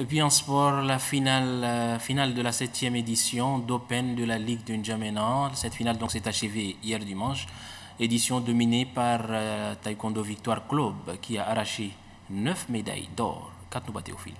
Et puis en sport, la finale, finale de la septième édition d'Open de la Ligue de N'Djamena. Cette finale donc s'est achevée hier dimanche. Édition dominée par euh, Taekwondo Victoire Club qui a arraché 9 médailles d'or. au fil.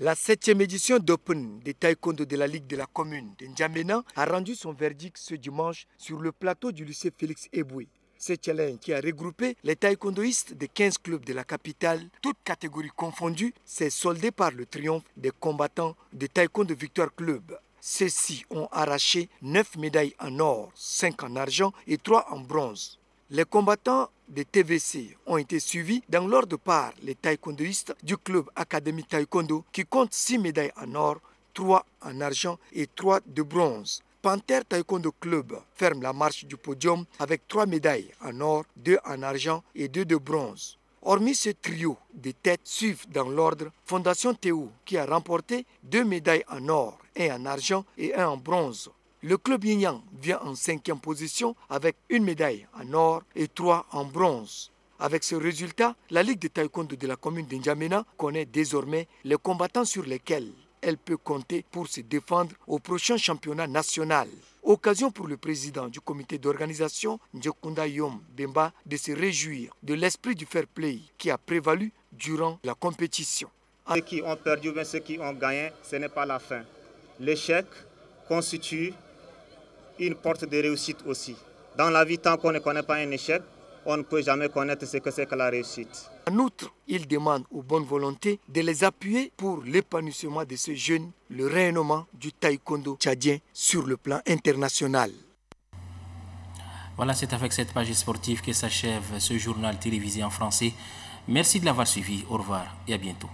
La septième édition d'Open de Taekwondo de la Ligue de la Commune de N'Djamena a rendu son verdict ce dimanche sur le plateau du lycée Félix Eboué ce challenge qui a regroupé les taekwondoïstes des 15 clubs de la capitale, toutes catégories confondues, s'est soldé par le triomphe des combattants de Taekwondo Victoire Club. Ceux-ci ont arraché 9 médailles en or, 5 en argent et 3 en bronze. Les combattants des TVC ont été suivis dans l'ordre par les taekwondoïstes du club Académie Taekwondo qui compte 6 médailles en or, 3 en argent et 3 de bronze. Panther Taekwondo Club ferme la marche du podium avec trois médailles en or, deux en argent et deux de bronze. Hormis ce trio, des têtes suivent dans l'ordre Fondation Théo qui a remporté deux médailles en or, un en argent et un en bronze. Le club Yinyang vient en cinquième position avec une médaille en or et trois en bronze. Avec ce résultat, la Ligue de taekwondo de la commune d'Indjamena connaît désormais les combattants sur lesquels elle peut compter pour se défendre au prochain championnat national. Occasion pour le président du comité d'organisation, Ndjokunda Yom Bemba, de se réjouir de l'esprit du fair play qui a prévalu durant la compétition. Ceux qui ont perdu ou ceux qui ont gagné, ce n'est pas la fin. L'échec constitue une porte de réussite aussi. Dans la vie, tant qu'on ne connaît pas un échec, on ne peut jamais connaître ce que c'est que la réussite. En outre, il demande aux bonnes volontés de les appuyer pour l'épanouissement de ce jeune, le rayonnement du taekwondo tchadien sur le plan international. Voilà, c'est avec cette page sportive que s'achève ce journal télévisé en français. Merci de l'avoir suivi. Au revoir et à bientôt.